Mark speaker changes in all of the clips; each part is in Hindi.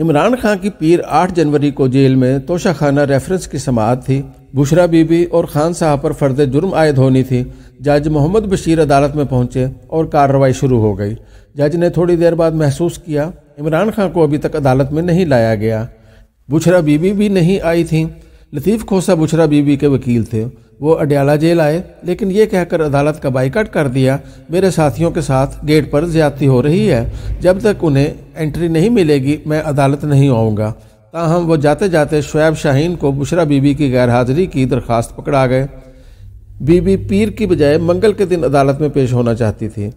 Speaker 1: इमरान खान की पीर 8 जनवरी को जेल में तोशाखाना रेफरेंस की समात थी बुशरा बीबी और खान साहब पर फर्द जुर्म आयद होनी थी जज मोहम्मद बशीर अदालत में पहुंचे और कार्रवाई शुरू हो गई जज ने थोड़ी देर बाद महसूस किया इमरान खान को अभी तक अदालत में नहीं लाया गया बुशरा बीबी भी नहीं आई थी लतीफ़ खोसा बुशरा बीबी के वकील थे वो अडयाला जेल आए लेकिन ये कहकर अदालत का बाइकाट कर दिया मेरे साथियों के साथ गेट पर ज्यादती हो रही है जब तक उन्हें एंट्री नहीं मिलेगी मैं अदालत नहीं आऊँगा ताहम वो जाते जाते शुएब शाहीन को बुशरा बीबी की गैरहाजिरी की दरख्वास्त पकड़ा गए बीबी पीर की बजाय मंगल के दिन अदालत में पेश होना चाहती थी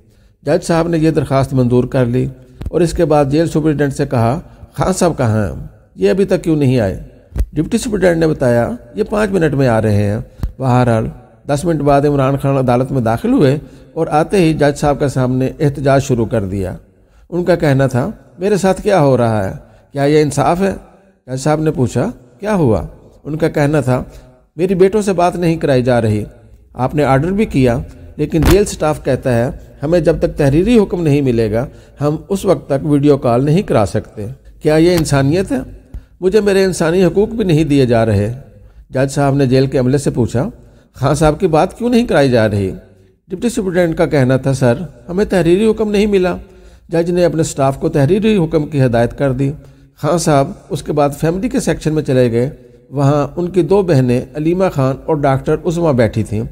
Speaker 1: जज साहब ने यह दरख्वास्त मंजूर कर ली और इसके बाद जेल सुप्रिटेंडेंट से कहा खान साहब कहाँ हैं ये अभी तक क्यों नहीं आए डिप्टी सुप्रिटेंडेंट ने बताया ये पाँच मिनट में आ रहे हैं बहरहाल दस मिनट बाद इमरान खान अदालत में दाखिल हुए और आते ही जज साहब के सामने एहतजाज शुरू कर दिया उनका कहना था मेरे साथ क्या हो रहा है क्या यह इंसाफ है जज साहब ने पूछा क्या हुआ उनका कहना था मेरी बेटों से बात नहीं कराई जा रही आपने आर्डर भी किया लेकिन जेल स्टाफ कहता है हमें जब तक तहरीरी हुक्म नहीं मिलेगा हम उस वक्त तक वीडियो कॉल नहीं करा सकते क्या यह इंसानियत है मुझे मेरे इंसानी हकूक भी नहीं दिए जा रहे जज साहब ने जेल के अमले से पूछा खान साहब की बात क्यों नहीं कराई जा रही डिप्टी सुप्रिटेंडेंट का कहना था सर हमें तहरीरी हुक्म नहीं मिला जज ने अपने स्टाफ को तहरीरी हुक्म की हदायत कर दी खान साहब उसके बाद फैमिली के सेक्शन में चले गए वहाँ उनकी दो बहनें अलीमा खान और डॉक्टर उस्मा बैठी थीं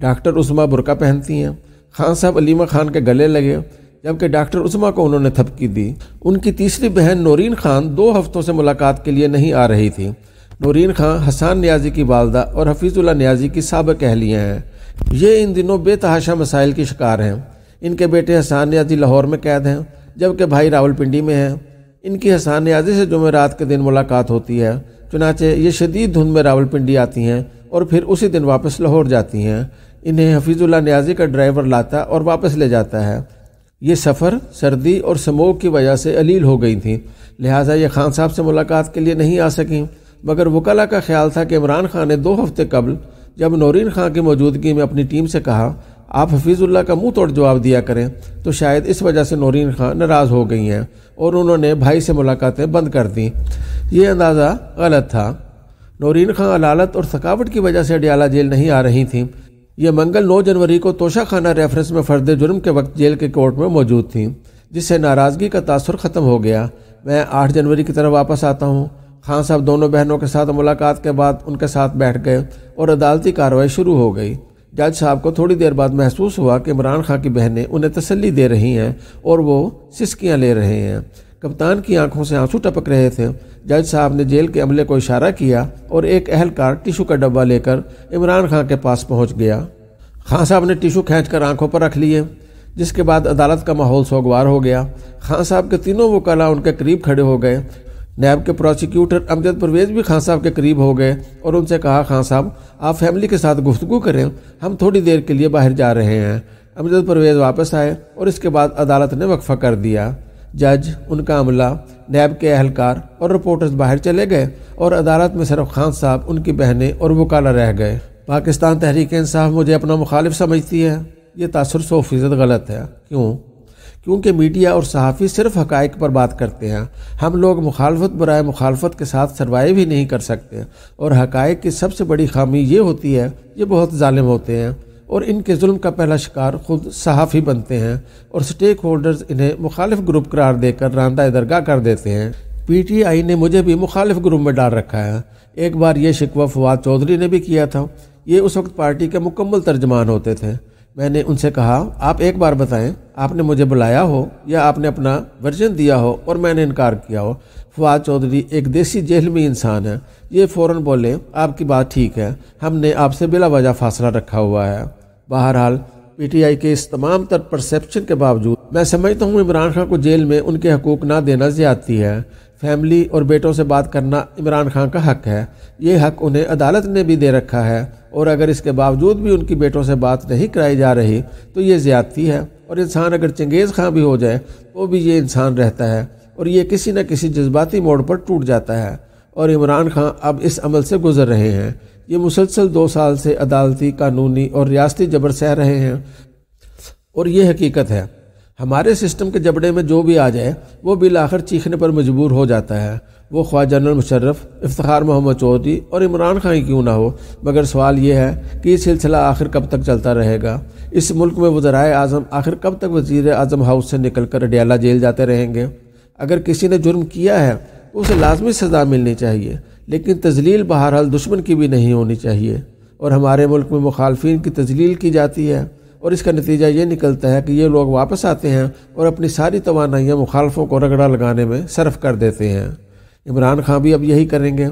Speaker 1: डॉक्टर उस्मा बुरका पहनती हैं खान साहब अलीमा खान के गले लगे जबकि डॉक्टर उस्मा को उन्होंने थपकी दी उनकी तीसरी बहन नौरीन खान दो हफ्तों से मुलाकात के लिए नहीं आ रही थी नूरीन खां हसान न्याजी की वालदा और हफीज़ुल्ला न्याजी की सबक अहलियाँ हैं ये इन दिनों बेतहाशा मसाइल के शिकार हैं इनके बेटे हसान न्याजी लाहौर में कैद हैं जबकि भाई रावलपिंडी में हैं इनकी हसान न्याजी से जुमेरात के दिन मुलाकात होती है चुनाचे ये शदीद धुंध में रावलपिंडी आती हैं और फिर उसी दिन वापस लाहौर जाती हैं इन्हें हफीज़ुल्ला न्याजी का ड्राइवर लाता और वापस ले जाता है ये सफ़र सर्दी और समोक की वजह से अलील हो गई थी लिहाजा ये खान साहब से मुलाकात के लिए नहीं आ सकें मगर वकला का ख्याल था कि इमरान खान ने दो हफ्ते कबल जब नौरीन खान की मौजूदगी में अपनी टीम से कहा आप हफीज़ुल्ला का मुंह तोड़ जवाब दिया करें तो शायद इस वजह से नौरीन खान नाराज़ हो गई हैं और उन्होंने भाई से मुलाकातें बंद कर दी ये अंदाज़ा गलत था नौरीन खान अलालत और थकावट की वजह से अडियाला जेल नहीं आ रही थी ये मंगल 9 जनवरी को तोशा खाना रेफरेंस में फर्द जुर्म के वक्त जेल के कोर्ट में मौजूद थी जिससे नाराज़गी का तासर ख़त्म हो गया मैं आठ जनवरी की तरह वापस आता हूँ खान हाँ साहब दोनों बहनों के साथ मुलाकात के बाद उनके साथ बैठ गए और अदालती कार्रवाई शुरू हो गई जज साहब को थोड़ी देर बाद महसूस हुआ कि इमरान खां की बहनें उन्हें तसल्ली दे रही हैं और वो सिसकियाँ ले रहे हैं कप्तान की आंखों से आंसू टपक रहे थे जज साहब ने जेल के अमले को इशारा किया और एक अहलकार टिशू का डब्बा लेकर इमरान खां के पास पहुंच गया खां साहब ने टिशू कर आंखों पर रख लिए जिसके बाद अदालत का माहौल सोगवार हो गया खान साहब के तीनों वकला उनके करीब खड़े हो गए नैब के प्रोसिक्यूटर अमजद परवेज भी खान साहब के करीब हो गए और उनसे कहा खान साहब आप फैमिली के साथ गुफ्तु करें हम थोड़ी देर के लिए बाहर जा रहे हैं अमजद परवेज वापस आए और इसके बाद अदालत ने वक्फ़ा कर दिया जज उनका अमला नैब के अहलकार और रिपोर्टर्स बाहर चले गए और अदालत में सिर्फ खान साहब उनकी बहनें और वकाला रह गए पाकिस्तान तहरीक इंसाफ मुझे अपना मुखालिफ समझती है ये तासर सौ फीसद गलत है क्यों क्योंकि मीडिया और सहाफ़ी सिर्फ हक़ पर बात करते हैं हम लोग मुखालफत बरए मुखालफत के साथ सर्वाइव ही नहीं कर सकते और हक़ की सबसे बड़ी खामी ये होती है ये बहुत ालिम होते हैं और इनके जुल्म का पहला शिकार खुद सहाफ़ी बनते हैं और स्टेक होल्डर्स इन्हें मुखालिफ ग्रुप करार देकर रानदा दरगाह कर देते हैं पीटीआई ने मुझे भी मुखालिफ ग्रुप में डाल रखा है एक बार ये शिकवा फवाद चौधरी ने भी किया था ये उस वक्त पार्टी के मुकम्मल तर्जमान होते थे मैंने उनसे कहा आप एक बार बताएं आपने मुझे बुलाया हो या आपने अपना वर्जन दिया हो और मैंने इनकार किया हो फवाद चौधरी एक देसी जेल में इंसान है ये फ़ौर बोले आपकी बात ठीक है हमने आपसे बिला वजह फासला रखा हुआ है बहरहाल पीटीआई के इस तमाम तर परसेप्शन के बावजूद मैं समझता हूँ इमरान खान को जेल में उनके हकूक ना देना ज्यादती है फैमिली और बेटों से बात करना इमरान खान का हक है ये हक उन्हें अदालत ने भी दे रखा है और अगर इसके बावजूद भी उनकी बेटों से बात नहीं कराई जा रही तो ये ज़्यादती है और इंसान अगर चंगेज़ खां भी हो जाए तो भी ये इंसान रहता है और ये किसी न किसी जज्बाती मोड़ पर टूट जाता है और इमरान खां अब इस अमल से गुजर रहे हैं ये मुसलसल दो साल से अदालती कानूनी और रियासती जबर सह रहे हैं और ये हकीकत है हमारे सिस्टम के जबड़े में जो भी आ जाए वो बिल आखिर चीखने पर मजबूर हो जाता है वो ख्वा जनरल मुशर्रफ इफ्तार मोहम्मद चौधरी और इमरान खान क्यों ना हो मगर सवाल यह है कि ये सिलसिला आखिर कब तक चलता रहेगा इस मुल्क में वजराए आज़म आखिर कब तक वजीर अजम हाउस से निकल कर अडियाला जेल जाते रहेंगे अगर किसी ने जुर्म किया है तो उसे लाजमी सज़ा मिलनी चाहिए लेकिन तजलील बहरहाल दुश्मन की भी नहीं होनी चाहिए और हमारे मुल्क में मुखालफी की तजलील की जाती है और इसका नतीजा ये निकलता है कि ये लोग वापस आते हैं और अपनी सारी तोानाइयाँ मुखालफों को रगड़ा लगाने में सर्फ कर देते हैं इमरान खां भी अब यही करेंगे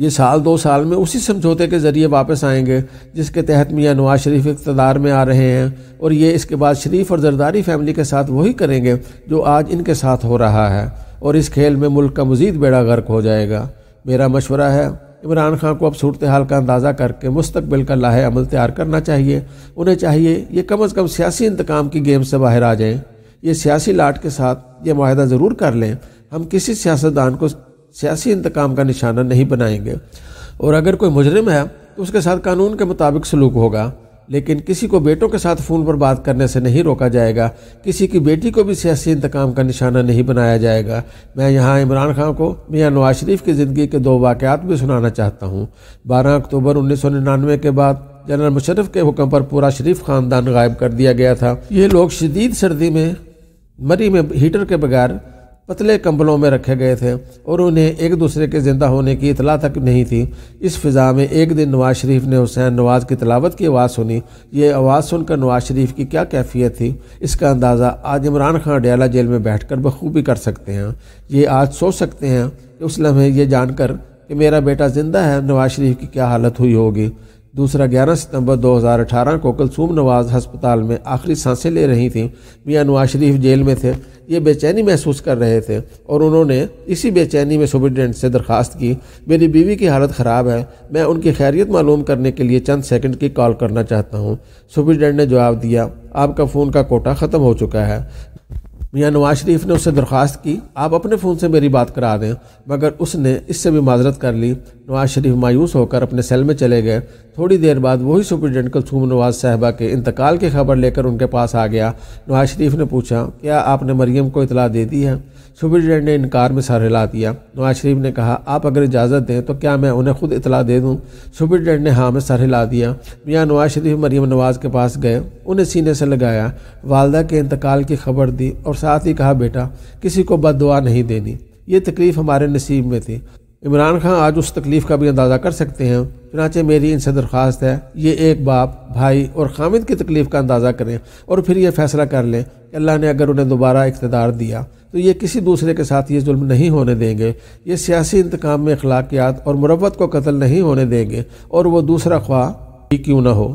Speaker 1: ये साल दो साल में उसी समझौते के ज़रिए वापस आएंगे जिसके तहत मियाँ नवाज शरीफ इकतदार में आ रहे हैं और ये इसके बाद शरीफ और जरदारी फैमिली के साथ वही करेंगे जो आज इनके साथ हो रहा है और इस खेल में मुल्क का मजीद बेड़ा गर्क हो जाएगा मेरा मशवरा है इमरान खान को अब सूरत हाल का अंदाज़ा करके मुस्तबिल का लाहे अमल तैयार करना चाहिए उन्हें चाहिए ये कम अज़ कम सियासी इंतकाम की गेम से बाहर आ जाएँ ये सियासी लाट के साथ ये माहदा ज़रूर कर लें हम किसी सियासतदान को सियासी इंतकाम का निशाना नहीं बनाएंगे और अगर कोई मुजरम है तो उसके साथ कानून के मुताबिक सलूक होगा लेकिन किसी को बेटों के साथ फ़ोन पर बात करने से नहीं रोका जाएगा किसी की बेटी को भी सियासी इंतकाम का निशाना नहीं बनाया जाएगा मैं यहाँ इमरान खान को मियाँ नवाज शरीफ की ज़िंदगी के दो वाक़ात भी सुनाना चाहता हूँ बारह अक्टूबर उन्नीस के बाद जनरल मुशरफ के हुक्म पर पूरा शरीफ ख़ानदान गायब कर दिया गया था ये लोग शदीद सर्दी में मरी में हीटर के बगैर पतले कंबलों में रखे गए थे और उन्हें एक दूसरे के ज़िंदा होने की इतला तक नहीं थी इस फिज़ा में एक दिन नवाज शरीफ ने हुसैन नवाज की तलावत की आवाज़ सुनी ये आवाज़ सुनकर नवाज शरीफ की क्या कैफियत थी इसका अंदाज़ा आज इमरान खान डयाला जेल में बैठ कर बखूबी कर सकते हैं ये आज सोच सकते हैं कि उस लम्हे ये जानकर कि मेरा बेटा ज़िंदा है नवाज शरीफ की क्या हालत हुई होगी दूसरा 11 सितंबर 2018 को कलसूम नवाज हस्पताल में आखिरी सांसें ले रही थीं मियाँ नवाज शरीफ जेल में थे ये बेचैनी महसूस कर रहे थे और उन्होंने इसी बेचैनी में सुप्रिटेंडेंट से दरख्वास्त की मेरी बीवी की हालत ख़राब है मैं उनकी खैरियत मालूम करने के लिए चंद सेकंड की कॉल करना चाहता हूँ सुप्रिटेंडेंट ने जवाब दिया आपका फ़ोन का कोटा ख़त्म हो चुका है मियाँ नवाज शरीफ ने उससे दरख्वास्त की आप अपने फ़ोन से मेरी बात करा दें मगर उसने इससे भी माजरत कर ली नवाज शरीफ मायूस होकर अपने सेल में चले गए थोड़ी देर बाद वही सुप्रिटेंडेंट कल्सूम नवाज साहबा के इंतकाल की खबर लेकर उनके पास आ गया नवाज शरीफ ने पूछा क्या आपने मरीम को इतला दे दी है सुप्रिटेंडेंट ने इनकार में सर हिला दिया नवाज शरीफ ने कहा आप अगर इजाज़त दें तो क्या मैं उन्हें खुद इतला दे दूँ सुप्रिटेंडेंट ने हाँ में सर हिला दिया मियाँ नवाज शरीफ मरीम नवाज के पास गए उन्हें सीने से लगाया वालदा के इंतकाल की खबर दी और साथ ही कहा बेटा किसी को बद नहीं देनी ये तकलीफ़ हमारे नसीब में थी इमरान खान आज उस तकलीफ़ का भी अंदाज़ा कर सकते हैं चनाचे मेरी इनसे दरख्वास्त है ये एक बाप भाई और खामिद की तकलीफ़ का अंदाज़ा करें और फिर यह फैसला कर लें कि अल्लाह ने अगर उन्हें दोबारा इकतदार दिया तो ये किसी दूसरे के साथ ये जुल्म नहीं होने देंगे ये सियासी इंतकाम में अखलाकियात और मुरवत को कत्ल नहीं होने देंगे और वह दूसरा ख्वाह क्यों ना हो